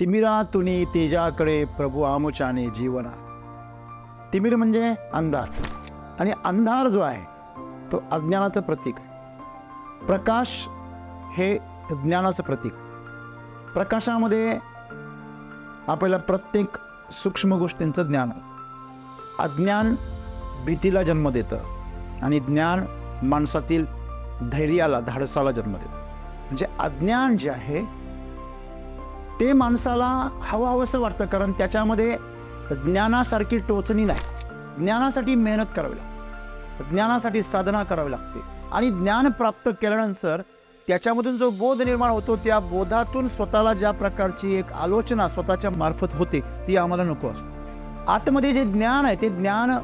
तिमिरा तुनी तेजाकडे प्रभू आमुचाने जीवना तिमीर म्हणजे अंधार आणि अंधार जो आहे तो अज्ञानाचं प्रतीक आहे प्रकाश हे ज्ञानाचं प्रतीक प्रकाशामध्ये आपल्याला प्रत्येक सूक्ष्म गोष्टींचं ज्ञान आहे अज्ञान भीतीला जन्म देतं आणि ज्ञान माणसातील धैर्याला धाडसाला जन्म देतं म्हणजे अज्ञान जे आहे ते माणसाला हवं असं वाटतं कारण त्याच्यामध्ये ज्ञानासारखी टोचणी नाही ज्ञानासाठी मेहनत करावी लागते ज्ञानासाठी साधना करावी लागते आणि ज्ञान प्राप्त केल्यानंतर त्याच्यामधून जो बोध निर्माण होतो त्या बोधातून स्वतःला ज्या प्रकारची एक आलोचना स्वतःच्या मार्फत होते ती आम्हाला नको असते आतमध्ये जे ज्ञान आहे ते ज्ञान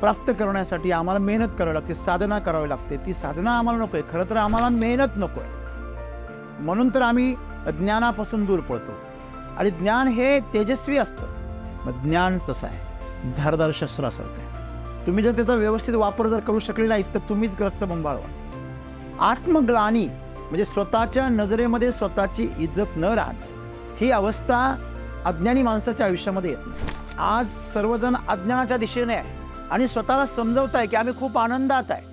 प्राप्त करण्यासाठी आम्हाला मेहनत करावी लागते साधना करावी लागते ती साधना आम्हाला नको आहे खरं तर आम्हाला मेहनत नको आहे म्हणून तर आम्ही ज्ञानापासून दूर पडतो आणि ज्ञान हे तेजस्वी असतं मग ज्ञान तसं आहे धारदार शस्त्रासारखं आहे तुम्ही जर त्याचा व्यवस्थित वापर जर करू शकले नाही तर तुम्हीच ग्रस्त बंबाळवा आत्मग्लानी म्हणजे स्वतःच्या नजरेमध्ये स्वतःची इज्जत न राहत ही अवस्था अज्ञानी माणसाच्या आयुष्यामध्ये येत नाही आज सर्वजण अज्ञानाच्या दिशेने आहे आणि स्वतःला समजवत आहे की आम्ही खूप आनंदात आहे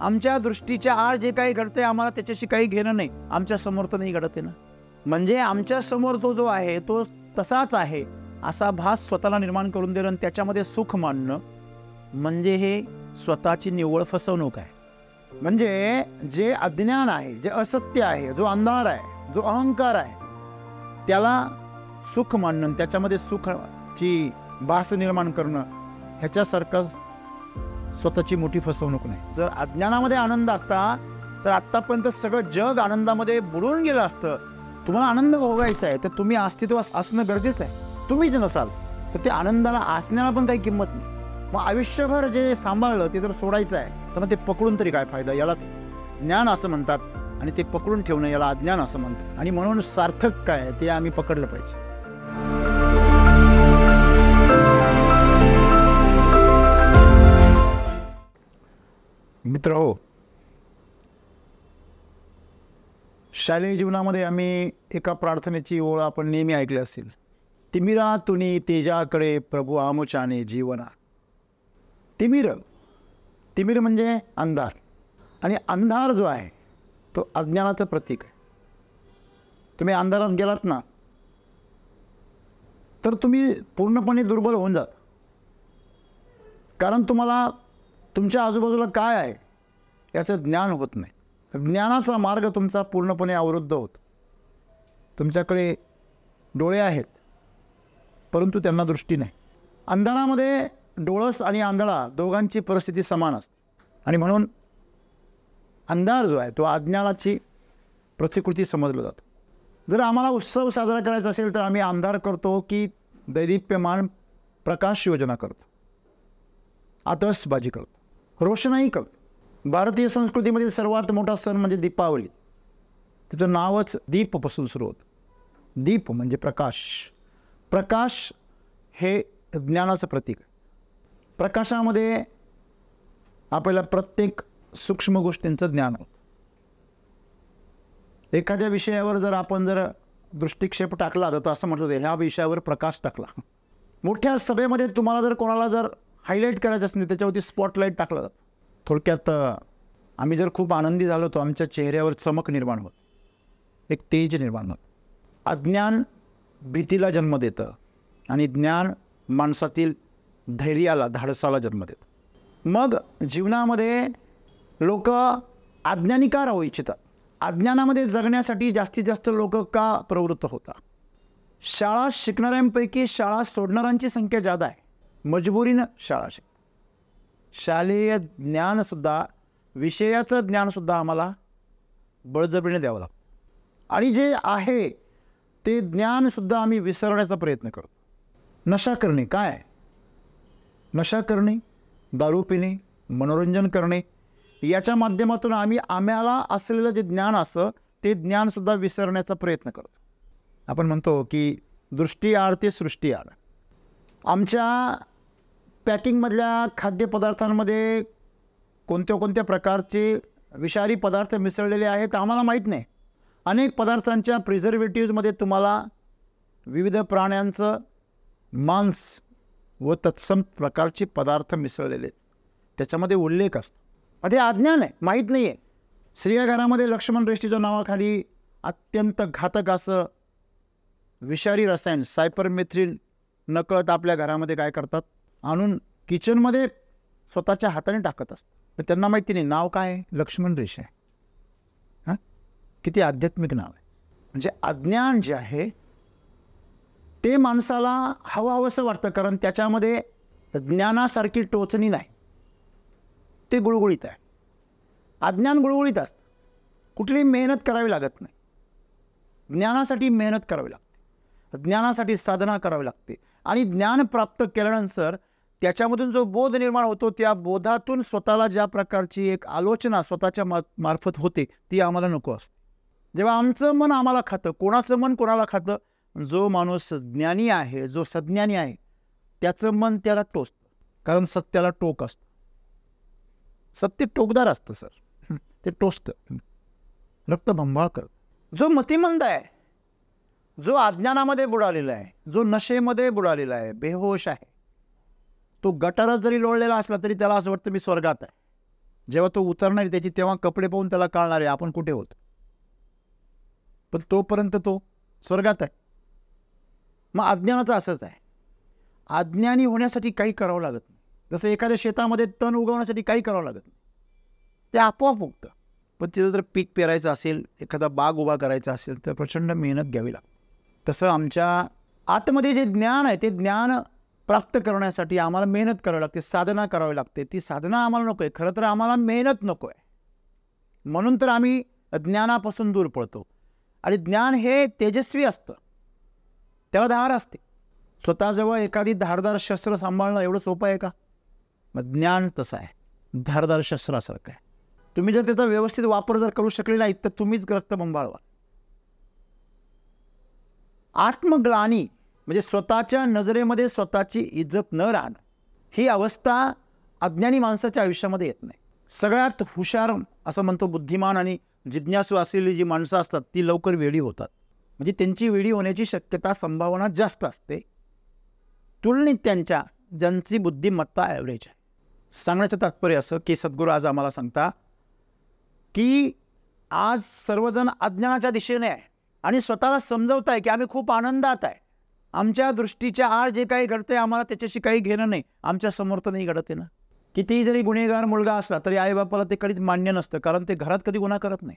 आमच्या दृष्टीच्या आड जे काही घडतंय आम्हाला त्याच्याशी काही घेणं नाही आमच्या समोर तर नाही घडत ना म्हणजे आमच्या समोर तो जो आहे तो तसाच आहे असा भास स्वतःला निर्माण करून देणं आणि त्याच्यामध्ये सुख मानणं म्हणजे हे स्वतःची निव्वळ फसवणूक आहे म्हणजे जे अज्ञान आहे जे असत्य आहे जो अंधार आहे जो अहंकार आहे त्याला सुख मानणं त्याच्यामध्ये ची भास निर्माण करणं ह्याच्यासारखं स्वतःची मोठी फसवणूक नाही जर अज्ञानामध्ये आनंद असता तर आत्तापर्यंत सगळं जग आनंदामध्ये बुडून गेलं असतं तुम्हाला आनंद भोगायचा आहे तर तुम्ही अस्तित्वास असणं गरजेचं आहे तुम्हीच नसाल तर ते आनंदाला असण्याला पण काही किंमत नाही मग आयुष्यभर जे सांभाळलं ते जर सोडायचं आहे तर मग ते पकडून तरी काय फायदा यालाच ज्ञान असं म्हणतात आणि ते पकडून ठेवणं याला अज्ञान असं म्हणतात आणि म्हणून सार्थक काय ते आम्ही पकडलं पाहिजे मित्र हो शालेय जीवनामध्ये आम्ही एका प्रार्थनेची ओळ आपण नेहमी ऐकली असेल तिमिरा तुनी तेजाकडे प्रभू आमुचाने जीवना तिमिर तिमिर म्हणजे अंधार आणि अंधार जो आहे तो अज्ञानाचं प्रतीक आहे तुम्ही अंधारात गेलात ना तर तुम्ही पूर्णपणे दुर्बल होऊन जात कारण तुम्हाला तुमच्या आजूबाजूला काय आहे याचं ज्ञान होत नाही ज्ञानाचा मार्ग तुमचा पूर्णपणे अवरुद्ध होत तुमच्याकडे डोळे आहेत परंतु त्यांना दृष्टी नाही अंधारामध्ये डोळस आणि आंधळा दोघांची परिस्थिती समान असते आणि म्हणून अंधार जो आहे तो अज्ञानाची प्रतिकृती समजलं जातो जर आम्हाला उत्सव साजरा करायचा असेल तर आम्ही अंधार करतो की दैदिप्यमान प्रकाश योजना करतो आतसबाजी करतो रोषणाही करतो भारतीय संस्कृतीमधील सर्वात मोठा सण म्हणजे दीपावली तिचं नावच दीपपासून सुरू होतं दीप म्हणजे प्रकाश प्रकाश हे ज्ञानाचं प्रतीक प्रकाशामध्ये आपल्याला प्रत्येक सूक्ष्म गोष्टींचं ज्ञान होतं एखाद्या विषयावर जर आपण जर दृष्टिक्षेप टाकला तर असं म्हटलं ह्या विषयावर प्रकाश टाकला मोठ्या सभेमध्ये तुम्हाला जर कोणाला जर हायलाईट करायचं असेल त्याच्यावरती स्पॉटलाईट टाकलं जातं थोडक्यात आम्ही जर खूप आनंदी झालो तो आमच्या चेहऱ्यावर चमक निर्माण होत एक तेज निर्माण होत अज्ञान भीतीला जन्म देतं आणि ज्ञान माणसातील धैर्याला धाडसाला जन्म देतं मग जीवनामध्ये लोक आज्ञानी का राहू इच्छितात अज्ञानामध्ये जगण्यासाठी जास्तीत जास्त लोक का प्रवृत्त होतात शाळा शिकणाऱ्यांपैकी शाळा सोडणाऱ्यांची संख्या जादा आहे मजबुरीनं शाळा शिक शालेय ज्ञानसुद्धा विषयाचं ज्ञानसुद्धा आम्हाला बळजबरीने द्यावं लागतं आणि जे आहे ते ज्ञानसुद्धा आम्ही विसरण्याचा प्रयत्न करतो नशा करणे काय नशा करणे दारू पिणे मनोरंजन करणे याच्या माध्यमातून आम्ही आम्हाला असलेलं जे ज्ञान असं ते ज्ञानसुद्धा विसरण्याचा प्रयत्न करतो आपण म्हणतो की दृष्टी आड ते सृष्टी आड आमच्या पॅकिंगमधल्या खाद्यपदार्थांमध्ये कोणत्या कोणत्या प्रकारचे विषारी पदार्थ मिसळलेले आहेत आम्हाला माहीत नाही अनेक पदार्थांच्या प्रिझर्वेटिव्हमध्ये तुम्हाला विविध प्राण्यांचं मांस व तत्सम प्रकारचे पदार्थ मिसळलेले आहेत त्याच्यामध्ये उल्लेख असतो अरे हे अज्ञान आहे माहीत नाही आहे स्त्रिया लक्ष्मण रेष्टीच्या नावाखाली अत्यंत घातक असं विषारी रसायन सायपरमेथ्रिन नकळत आपल्या घरामध्ये काय करतात आणून किचनमध्ये स्वतःच्या हाताने टाकत असत तर त्यांना माहिती नाही नाव काय लक्ष्मण रेषा आहे हां किती आध्यात्मिक नाव आहे म्हणजे अज्ञान जे आहे ते माणसाला हवं हवंसं वाटतं कारण त्याच्यामध्ये ज्ञानासारखी टोचणी नाही ते गुळगुळीत आहे अज्ञान गुळगुळीत असतं कुठली मेहनत करावी लागत नाही ज्ञानासाठी मेहनत करावी लागते ज्ञानासाठी साधना करावी लागते आणि ज्ञान प्राप्त केल्यानंतर त्याच्यामधून जो बोध निर्माण होतो त्या बोधातून स्वतःला ज्या प्रकारची एक आलोचना स्वतःच्या मार्फत होते ती आम्हाला नको असते जेव्हा आमचं मन आम्हाला खातं कोणाचं मन कोणाला खातं जो माणूस ज्ञानी आहे जो सज्ञानी आहे त्याचं मन त्याला टोचतं कारण सत्याला टोक असतं सत्य टोकदार असतं सर ते टोचतं रक्तभंबाळ करत जो मतिमंद आहे जो अज्ञानामध्ये बुडालेला आहे जो नशेमध्ये बुडालेला आहे बेहोश आहे तो गटारच जरी लोळलेला असला तरी त्याला असं वाटतं मी स्वर्गात आहे जेव्हा तो उतरणार त्याची तेव्हा कपडे पाहून त्याला कळणार आहे आपण कुठे होत पण तोपर्यंत तो स्वर्गात आहे मग अज्ञानाचं असंच आहे अज्ञानी होण्यासाठी काही करावं लागत नाही जसं एखाद्या शेतामध्ये तण उगवण्यासाठी काही करावं लागत नाही ते आपोआप उगतं पण तिथं जर पीक पेरायचं असेल एखादा बाग उभा करायचा असेल तर प्रचंड मेहनत घ्यावी लागते तसं आमच्या आतमध्ये जे ज्ञान आहे ते ज्ञान प्राप्त करण्यासाठी आम्हाला मेहनत करावी लागते साधना करावी लागते ती साधना आम्हाला नको आहे खरं तर आम्हाला मेहनत नको आहे म्हणून तर आम्ही ज्ञानापासून दूर पडतो आणि ज्ञान हे तेजस्वी असतं त्याला धार असते स्वतःजवळ एखादी धारदार शस्त्र सांभाळणं एवढं सोपं आहे का मग ज्ञान तसं आहे धारदार शस्त्रासारखं आहे तुम्ही जर त्याचा व्यवस्थित वापर जर करू शकले नाहीत तर तुम्हीच रक्त बंबाळवा आत्मग्लानी म्हणजे स्वतःच्या नजरेमध्ये स्वतःची इज्जत न राहणं ही अवस्था अज्ञानी माणसाच्या आयुष्यामध्ये येत नाही सगळ्यात हुशार असं म्हणतो बुद्धिमान आणि जिज्ञासू असलेली जी माणसं असतात ती लवकर वेळी होतात म्हणजे त्यांची वेळी होण्याची शक्यता संभावना जास्त असते तुलनेत त्यांच्या ज्यांची बुद्धिमत्ता ॲव्हरेज आहे सांगण्याचं तात्पर्य असं की सद्गुरू आज आम्हाला सांगता की आज सर्वजण अज्ञानाच्या दिशेने आहे आणि स्वतःला समजवत आहे की आम्ही खूप आनंदात आहे आमच्या दृष्टीच्या आड जे काही घडते आम्हाला त्याच्याशी काही घेणं नाही आमच्या नाही घडत आहे ना कितीही जरी गुन्हेगार मुलगा असला तरी आई बापाला ते कधीच मान्य नसतं कारण ते घरात कधी गुन्हा करत नाही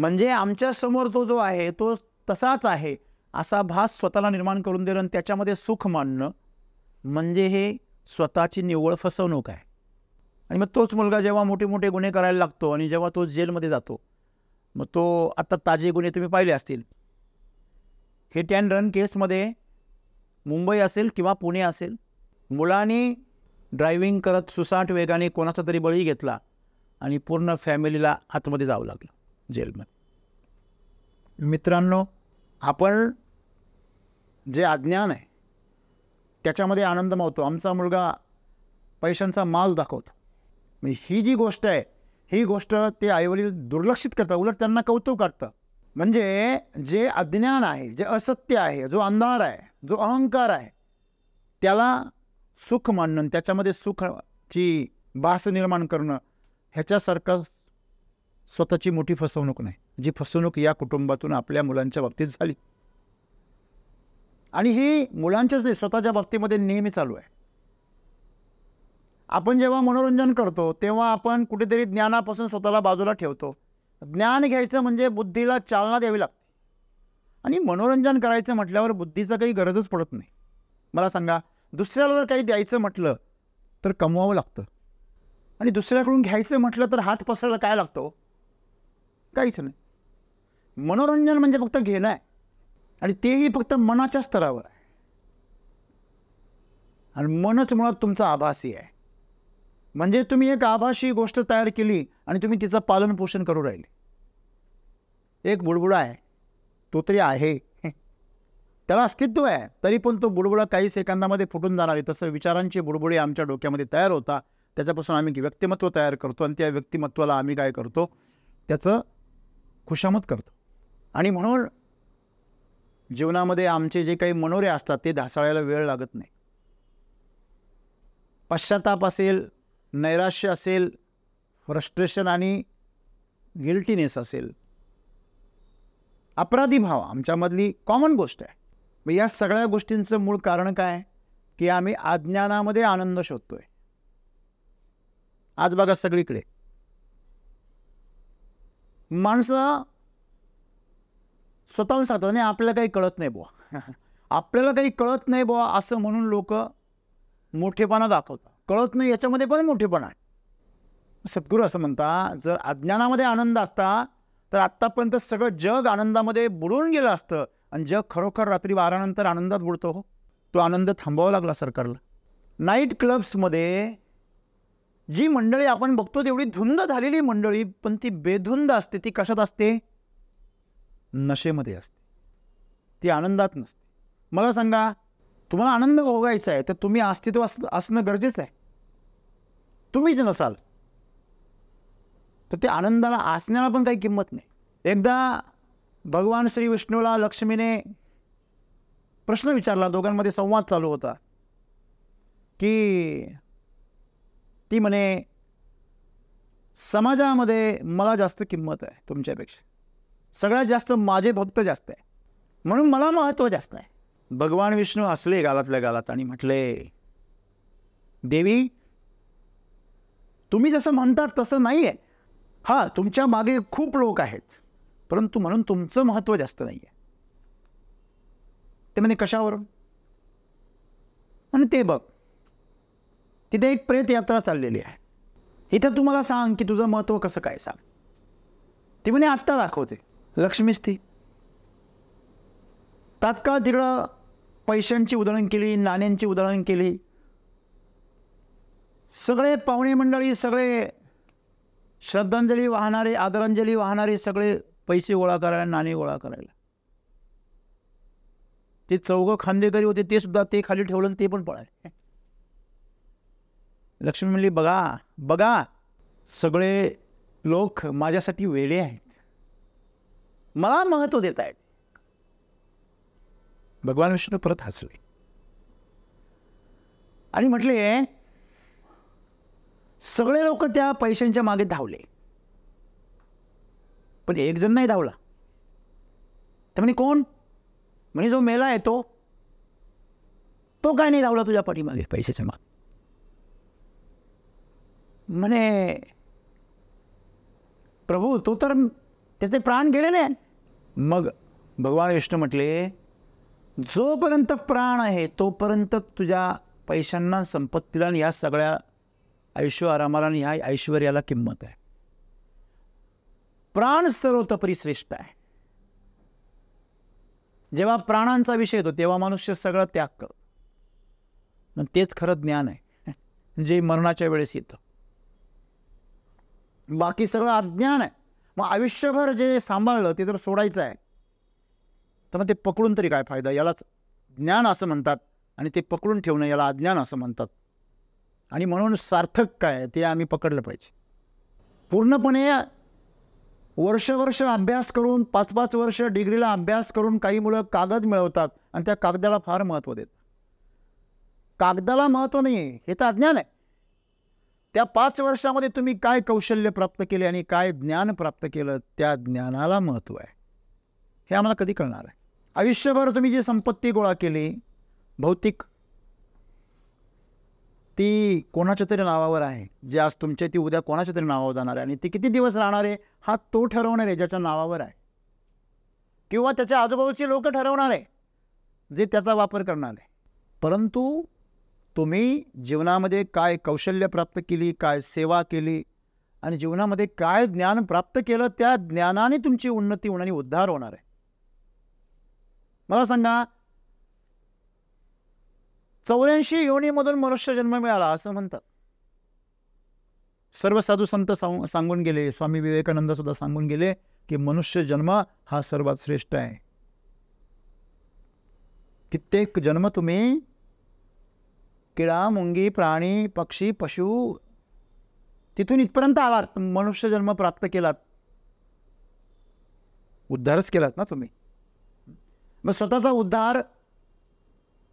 म्हणजे आमच्या समोर तो जो आहे तो तसाच आहे असा भास स्वतःला निर्माण करून देणं आणि त्याच्यामध्ये सुख मानणं म्हणजे हे स्वतःची निव्वळ फसवणूक आहे आणि मग तोच मुलगा जेव्हा मोठे मोठे गुन्हे करायला लागतो आणि जेव्हा तो जेलमध्ये जातो मग तो आता ताजे गुन्हे तुम्ही पाहिले असतील हिट अँड रन केसमध्ये मुंबई असेल किंवा पुणे असेल मुलाने ड्रायव्हिंग करत सुसाट वेगाने कोणाचा तरी बळी घेतला आणि पूर्ण फॅमिलीला आतमध्ये जावं लागलं जेलमध्ये मित्रांनो आपण जे अज्ञान आहे त्याच्यामध्ये आनंद मावतो आमचा मुलगा पैशांचा माल दाखवतो म्हणजे ही जी गोष्ट आहे ही गोष्ट ते आईवडील दुर्लक्षित करतात उलट त्यांना कौतुक करतं म्हणजे जे अज्ञान आहे जे असत्य आहे जो अंधार आहे जो अहंकार आहे त्याला सुख मांडणं त्याच्यामध्ये सुखाची भास निर्माण करणं ह्याच्यासारखं स्वतःची मोठी फसवणूक नाही जी फसवणूक या कुटुंबातून आपल्या मुलांच्या बाबतीत झाली आणि ही मुलांच्याच नाही स्वतःच्या बाबतीमध्ये नेहमी चालू आहे आपण जेव्हा मनोरंजन करतो तेव्हा आपण कुठेतरी ज्ञानापासून स्वतःला बाजूला ठेवतो ज्ञान घ्यायचं म्हणजे बुद्धीला चालना द्यावी लागते आणि मनोरंजन करायचं म्हटल्यावर बुद्धीचं काही गरजच पडत नाही मला सांगा दुसऱ्याला जर काही द्यायचं म्हटलं तर कमवावं लागतं आणि दुसऱ्याकडून घ्यायचं म्हटलं तर हात पसरायला काय लागतो हो? काहीच नाही मनोरंजन म्हणजे फक्त घेणं आहे आणि तेही फक्त मनाच्या स्तरावर आहे आणि मनच मुळात तुमचा आभासी आहे म्हणजे तुम्ही एक आभाशी गोष्ट तयार केली आणि तुम्ही तिचं पालन पोषण करू राहिले एक बुडबुडा आहे तो तरी आहे त्याला अस्तित्व आहे तरी पण तो बुडबुडा काही सेकंदामध्ये फुटून जाणार आहे तसं विचारांचे बुडबुडे आमच्या डोक्यामध्ये तयार होता त्याच्यापासून आम्ही व्यक्तिमत्व तयार करतो आणि त्या व्यक्तिमत्वाला आम्ही काय करतो त्याचं खुशामत करतो आणि म्हणून जीवनामध्ये आमचे जे काही मनोरे असतात ते ढासाळायला वेळ लागत नाही पश्चाताप असेल नैराश्य असेल फ्रस्ट्रेशन आणि गिल्टीनेस असेल अपराधी भाव आमच्यामधली कॉमन गोष्ट आहे मग या सगळ्या गोष्टींचं मूळ कारण काय की आम्ही अज्ञानामध्ये आनंद शोधतोय आज बघा सगळीकडे माणसं स्वतःहून सांगतात नाही आपल्याला काही कळत नाही बुवा आपल्याला काही कळत नाही बुवा असं म्हणून लोक मोठेपणा दाखवतात कळत नाही याच्यामध्ये पण मोठेपणा आहे सद्गुरू असं म्हणता जर अज्ञानामध्ये आनंद असता तर आत्तापर्यंत सगळं जग आनंदामध्ये बुडून गेलं असतं आणि जग खरोखर रात्री वारानंतर आनंदात बुडतो हो. तो आनंद थांबवावा लागला सरकारला नाईट क्लब्समध्ये जी मंडळी आपण बघतो तेवढी धुंद झालेली मंडळी पण ती बेधुंद असते ती कशात असते नशेमध्ये असते ती आनंदात नसते मला सांगा तुम्हाला आनंद भोगायचा आहे तर तुम्ही अस्तित्व असणं गरजेचं आहे तुम्हीच नसाल तर ते आनंदाला असण्याला पण काही किंमत नाही एकदा भगवान श्री विष्णूला लक्ष्मीने प्रश्न विचारला दोघांमध्ये संवाद चालू होता की ती म्हणे समाजामध्ये मला जास्त किंमत आहे तुमच्यापेक्षा सगळ्यात जास्त माझे भक्त जास्त आहे म्हणून मला महत्त्व जास्त आहे भगवान विष्णू असले गालातल्या गालात आणि म्हटले देवी तुम्ही जसं म्हणतात तसं नाही आहे हां तुमच्या मागे खूप लोक आहेत परंतु म्हणून तुमचं महत्त्व जास्त नाही आहे ते म्हणे कशावरून म्हणजे ते बघ तिथे एक प्रेतयात्रा चाललेली आहे इथं तुम्हाला सांग की तुझं महत्त्व कसं काय सांग ती म्हणे आत्ता दाखवते लक्ष्मीच ती तात्काळ तिकडं पैशांची उधळण केली नाण्यांची उधळण केली सगळे पाहुणे मंडळी सगळे श्रद्धांजली वाहणारे आदरांजली वाहणारे सगळे पैसे गोळा करायला नाणे गोळा करायला ते चौघं खांदेकरी होते ते सुद्धा ते खाली ठेवलं ते पण पळाले लक्ष्मी म्हणली बघा बघा सगळे लोक माझ्यासाठी वेळे आहेत मला महत्त्व देत आहेत भगवान विष्णू परत हसले आणि म्हटले सगळे लोक त्या पैशांच्या मागे धावले पण एक जण नाही धावला तर म्हणे कोण म्हणे जो मेला येतो तो तो काय नाही धावला तुझ्या पाठीमागे पैशाच्या मागे म्हणे प्रभू तो तर त्याचे प्राण गेलेले मग भगवान विष्णू म्हटले जोपर्यंत प्राण आहे तोपर्यंत तुझ्या पैशांना संपत्तीला या सगळ्या आयुष्य आरामाला आणि ऐश्वर्याला किंमत आहे प्राण सर्वतपरी श्रेष्ठ आहे जेव्हा प्राणांचा विषय येतो तेव्हा मनुष्य सगळं त्याग करतो तेच खरं ज्ञान आहे जे मरणाच्या वेळेस येतं बाकी सगळं अज्ञान आहे मग आयुष्यभर जे सांभाळलं ते जर सोडायचं आहे तर मग ते पकडून तरी काय फायदा यालाच ज्ञान असं म्हणतात आणि ते पकडून ठेवणं याला अज्ञान असं म्हणतात आणि म्हणून सार्थक काय ते आम्ही पकडलं पाहिजे पूर्णपणे वर्ष वर्ष अभ्यास करून पाच पाच वर्ष डिग्रीला अभ्यास करून काही मुलं कागद मिळवतात आणि त्या कागदाला फार महत्त्व देत कागदाला महत्त्व नाही हे तर अज्ञान आहे त्या पाच वर्षामध्ये तुम्ही काय कौशल्य प्राप्त केले आणि काय ज्ञान प्राप्त केलं त्या ज्ञानाला महत्त्व आहे हे आम्हाला कधी कळणार आहे आयुष्यभर तुम्ही जी संपत्ती गोळा केली भौतिक ती कोणाच्या तरी नावावर आहे जे आज तुमच्या ती उद्या कोणाच्या तरी नावावर जाणार आहे आणि ती किती दिवस राहणार आहे हा तो ठरवणार आहे ज्याच्या नावावर आहे किंवा त्याच्या आजूबाजूची लोक ठरवणार आहे जे त्याचा वापर करणार आहे परंतु तुम्ही जीवनामध्ये काय कौशल्य प्राप्त केली काय सेवा केली आणि जीवनामध्ये काय ज्ञान प्राप्त केलं त्या ज्ञानाने तुमची उन्नती होणार आणि उद्धार होणार आहे मला सांगा चौऱ्याऐंशी योनीमधून मनुष्य जन्म मिळाला असं म्हणतात सर्व साधू संत सांगून गेले स्वामी विवेकानंद सुद्धा सांगून गेले की मनुष्य जन्म हा सर्वात श्रेष्ठ आहे कित्येक जन्म तुम्ही किडा मुंगी प्राणी पक्षी पशु तिथून इथपर्यंत आलात मनुष्य जन्म प्राप्त केलात उद्धारच केलात ना तुम्ही मग स्वतःचा उद्धार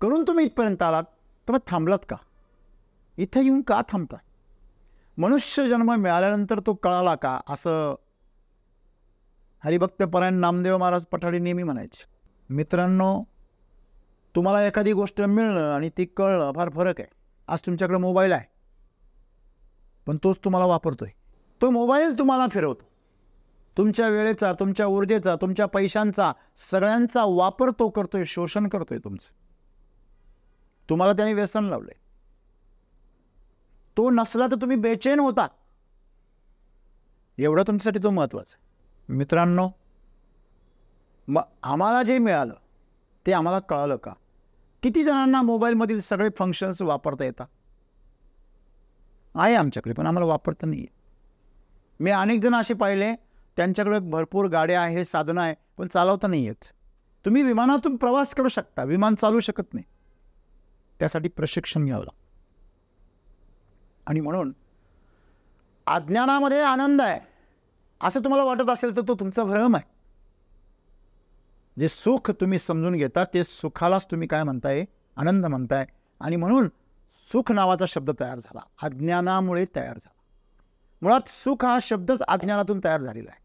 करून तुम्ही इथपर्यंत आलात तर मग थांबलात का इथे येऊन का थांबता मनुष्य जन्म मिळाल्यानंतर तो कळाला का असं हरिभक्त परायण नामदेव महाराज पठाडी नेहमी म्हणायचे मित्रांनो तुम्हाला एखादी गोष्ट मिळणं आणि ती कळणं फार फरक आहे आज तुमच्याकडे मोबाईल आहे पण तोच तुम्हाला वापरतोय तो मोबाईल तुम्हाला फिरवतो तुमच्या वेळेचा तुमच्या ऊर्जेचा तुमच्या पैशांचा सगळ्यांचा वापर तो करतोय शोषण करतोय तुमचं तुम्हाला त्याने व्यसन लावले तो नसला तर तुम्ही बेचैन होता एवढं तुमच्यासाठी तो महत्वाचा आहे मित्रांनो मग आम्हाला जे मिळालं ते आम्हाला कळालं का किती जणांना मोबाईलमधील सगळे फंक्शन्स वापरता येतात आहे आमच्याकडे पण आम्हाला वापरता नाही आहे मी अनेक जण असे पाहिले त्यांच्याकडे भरपूर गाड्या आहे साधनं आहे पण चालवता नाही आहेत तुम्ही विमानातून प्रवास करू शकता विमान चालू शकत नाही त्यासाठी प्रशिक्षण घ्यावं लागतं आणि म्हणून अज्ञानामध्ये आनंद आहे असं तुम्हाला वाटत असेल तर तो तुमचा भ्रम आहे जे सुख तुम्ही समजून घेता ते सुखालाच तुम्ही काय म्हणताय आनंद म्हणताय आणि म्हणून सुख नावाचा शब्द तयार झाला अज्ञानामुळे तयार झाला मुळात सुख हा शब्दच अज्ञानातून तयार झालेला आहे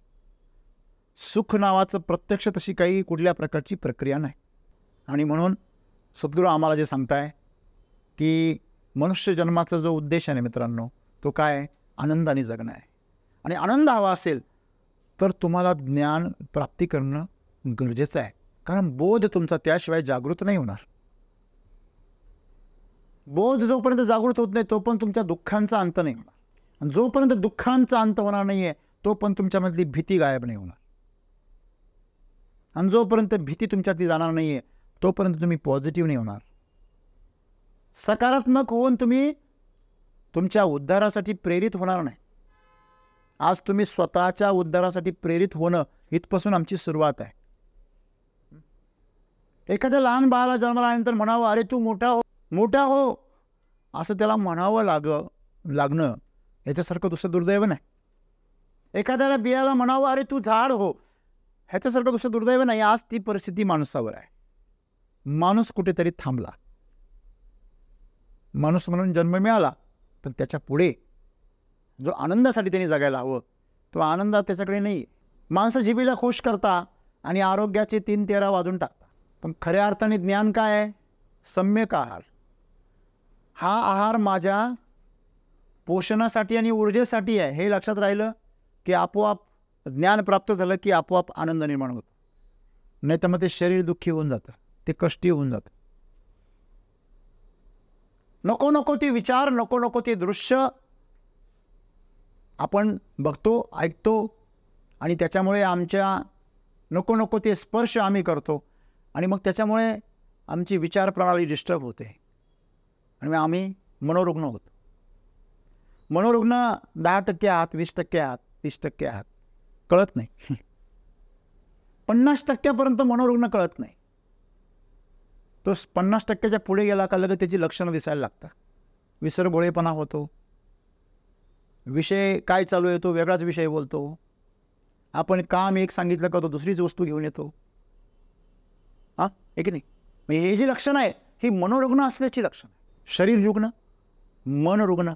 सुख नावाचं प्रत्यक्ष तशी काही कुठल्या प्रकारची प्रक्रिया नाही आणि म्हणून सद्गुरू आम्हाला जे सांगताय की मनुष्य जन्माचा जो उद्देश आहे मित्रांनो तो काय आनंदाने जगणं आहे आणि आनंद हवा असेल तर तुम्हाला ज्ञान प्राप्ती करणं गरजेचं आहे कारण बोध तुमचा त्याशिवाय जागृत नाही होणार बोध जोपर्यंत जागृत होत नाही तो पण तुमच्या दुःखांचा अंत नाही होणार आणि जोपर्यंत दुःखांचा अंत होणार नाही आहे तो पण तुमच्यामधली भीती गायब नाही होणार आणि जोपर्यंत भीती तुमच्यातली जाणार नाही आहे तोपर्यंत तुम्ही पॉझिटिव्ह नाही होणार सकारात्मक होऊन तुम्ही तुमच्या उद्धारासाठी प्रेरित होणार नाही आज तुम्ही स्वतःच्या उद्धारासाठी प्रेरित होणं इथपासून आमची सुरुवात आहे एखाद्या लहान बाळाला जन्माला आल्यानंतर म्हणावं अरे तू मोठा हो मोठा हो असं त्याला म्हणावं लाग लागणं याच्यासारखं दुसरं दुर्दैव नाही एखाद्याला बियाला म्हणावं अरे तू झाड हो ह्याच्यासारखं दुसरं दुर्दैव नाही आज ती परिस्थिती माणसावर आहे माणूस कुठेतरी थांबला माणूस म्हणून जन्म मिळाला पण त्याच्या पुढे जो आनंदासाठी त्यांनी जगायला हवं तो आनंद त्याच्याकडे नाही माणसं जीबीला खुश करता आणि आरोग्याचे तीन तेरा वाजून टाकता पण खऱ्या अर्थाने ज्ञान काय आहे सम्यक आहार हा आहार माझ्या पोषणासाठी आणि ऊर्जेसाठी आहे हे लक्षात राहिलं की आपोआप ज्ञान प्राप्त झालं की आपोआप आनंद निर्माण होतो नाही तर मग ते शरीर दुःखी होऊन जातं ते कष्टी होऊन जातं नको नको ते विचार नको नको ते दृश्य आपण बघतो ऐकतो आणि त्याच्यामुळे आमच्या नको नको ते स्पर्श आम्ही करतो आणि मग त्याच्यामुळे आमची विचारप्रणाली डिस्टर्ब होते आणि आम्ही मनोरुग्ण होतो मनोरुग्ण दहा टक्के आहात वीस टक्के आहात तीस टक्के आहात कळत नाही पन्नास टक्क्यापर्यंत मनोरुग्ण कळत नाही तो पन्नास टक्क्याच्या पुढे गेला का लगेच त्याची लक्षणं दिसायला लागतात विसरभोळेपणा होतो विषय काय चालू येतो तो वेगळाच विषय बोलतो आपण काम एक सांगितलं का तो दुसरीच वस्तू घेऊन येतो हां एक नाही हे जी लक्षणं आहे ही मनोरुग्ण असल्याची लक्षणं शरीर रुग्ण मन रुग्ण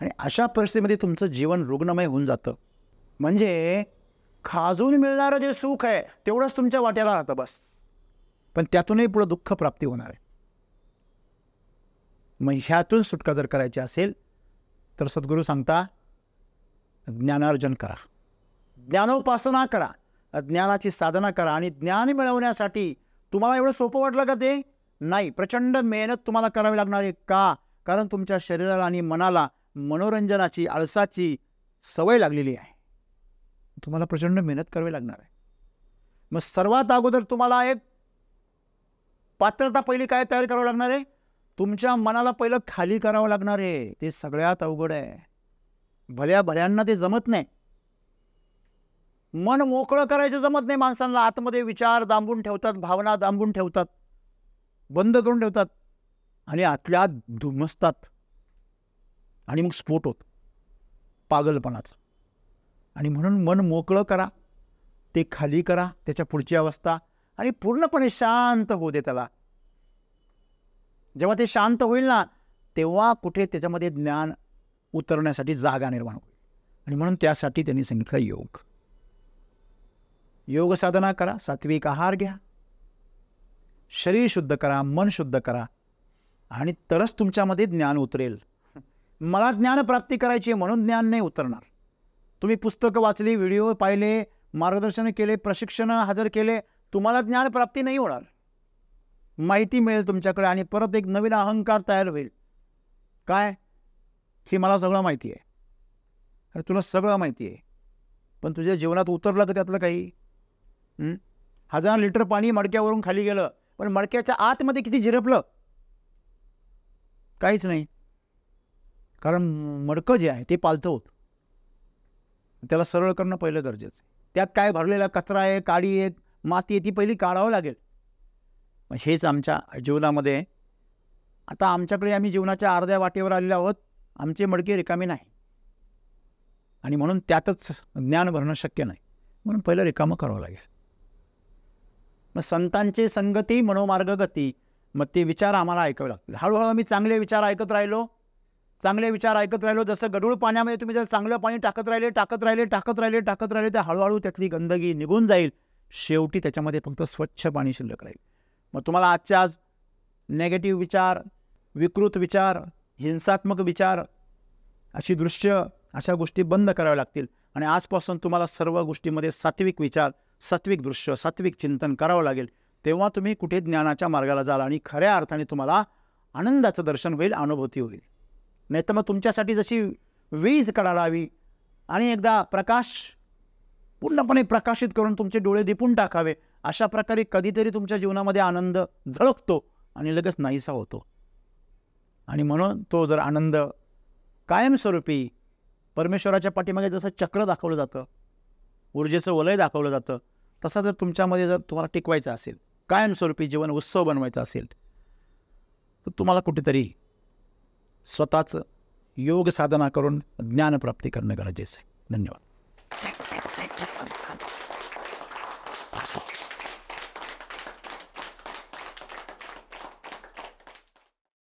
आणि अशा परिस्थितीमध्ये तुमचं जीवन रुग्णमय होऊन जातं म्हणजे खाजून मिळणारं जे सुख आहे तेवढंच तुमच्या वाट्याला राहतं बस पण त्यातूनही पुढं दुःख प्राप्ती होणार आहे मग ह्यातून सुटका जर करायची असेल तर सद्गुरू सांगता ज्ञानार्जन करा ज्ञानोपासना करा ज्ञानाची साधना करा आणि ज्ञान मिळवण्यासाठी तुम्हाला एवढं सोपं वाटलं का ते नाही प्रचंड मेहनत तुम्हाला करावी लागणार आहे का कारण तुमच्या शरीराला आणि मनाला मनोरंजनाची आळसाची सवय लागलेली आहे तुम्हाला प्रचंड मेहनत करावी लागणार आहे मग सर्वात अगोदर तुम्हाला एक पात्रता पहिली काय तयार करावं लागणार आहे तुमच्या मनाला पहिलं खाली करावं लागणार आहे ते सगळ्यात अवघड आहे भल्या भल्यांना ते जमत नाही मन मोकळं करायचं जमत नाही माणसांना आतमध्ये विचार दांबून ठेवतात भावना दांबून ठेवतात बंद करून ठेवतात आणि आतल्या आत धुमसतात आणि मग स्फोट होत पागलपणाचा आणि म्हणून मन मोकळं करा ते खाली करा त्याच्या पुढची अवस्था आणि पूर्णपणे शांत होऊ दे त्याला जेव्हा ते शांत होईल ना तेव्हा कुठे त्याच्यामध्ये ज्ञान उतरण्यासाठी जागा निर्माण होईल आणि म्हणून त्यासाठी त्यांनी सांगितलं योग योग साधना करा सात्विक आहार घ्या शरीर शुद्ध करा मन शुद्ध करा आणि तरच तुमच्यामध्ये ज्ञान उतरेल मला ज्ञान प्राप्ती करायची म्हणून ज्ञान नाही उतरणार तुम्ही पुस्तकं वाचली व्हिडिओ पाहिले मार्गदर्शन केले प्रशिक्षण हजर केले तुम्हाला ज्ञानप्राप्ती नाही होणार माहिती मिळेल तुमच्याकडे आणि परत एक नवीन अहंकार तयार होईल काय की मला सगळं माहिती आहे अरे तुला सगळं माहिती आहे पण तुझ्या जीवनात उतरलं का त्यातलं काही हजार लिटर पाणी मडक्यावरून खाली गेलं पण मडक्याच्या आतमध्ये किती झिरपलं काहीच नाही कारण मडकं जे आहे ते पालतं होत त्याला सरळ करणं पहिलं गरजेचं आहे त्यात काय भरलेला कचरा आहे काडी आहे माती ती पहिली काढावं लागेल मग हेच आमच्या जीवनामध्ये आता आमच्याकडे आम्ही जीवनाच्या अर्ध्या वाटेवर आलेलो आहोत आमचे मडके रिकामी नाही आणि म्हणून त्यातच ज्ञान भरणं शक्य नाही म्हणून पहिलं रिकामं करावं लागेल मग संतांचे संगती मनोमार्ग गती मग ते विचार आम्हाला ऐकावे लागतील हळूहळू आम्ही चांगले विचार ऐकत राहिलो चांगले विचार ऐकत राहिलो जसं गडूळ पाण्यामध्ये तुम्ही जर चांगलं पाणी टाकत राहिले टाकत राहिले टाकत राहिले टाकत राहिले तर हळूहळू त्यातली गंदगी निघून जाईल शेवटी त्याच्यामध्ये फक्त स्वच्छ पाणी शिल्लक राहील मग तुम्हाला आजच्या आज नेगेटिव्ह विचार विकृत विचार हिंसात्मक विचार अशी दृश्य अशा गोष्टी बंद कराव्या लागतील आणि आजपासून तुम्हाला सर्व गोष्टीमध्ये सात्विक विचार सात्विक दृश्य सात्विक चिंतन करावं लागेल तेव्हा तुम्ही कुठे ज्ञानाच्या मार्गाला जाल आणि खऱ्या अर्थाने तुम्हाला आनंदाचं दर्शन होईल अनुभूती होईल नाहीतर मग तुमच्यासाठी जशी वीज कडाला आणि एकदा प्रकाश पूर्णपणे प्रकाशित करून तुमचे डोळे दिपून टाकावे अशा प्रकारे कधीतरी तुमच्या जीवनामध्ये आनंद झळकतो आणि लगेच नाहीसा होतो आणि म्हणून तो जर आनंद कायमस्वरूपी परमेश्वराच्या पाठीमागे जसं चक्र दाखवलं जातं ऊर्जेचं वलय दाखवलं जातं तसा जर तुमच्यामध्ये जर तुम्हाला टिकवायचं असेल कायमस्वरूपी जीवन उत्सव बनवायचा असेल तर तुम्हाला कुठेतरी स्वतःचं योग साधना करून ज्ञानप्राप्ती करणं गरजेचं आहे धन्यवाद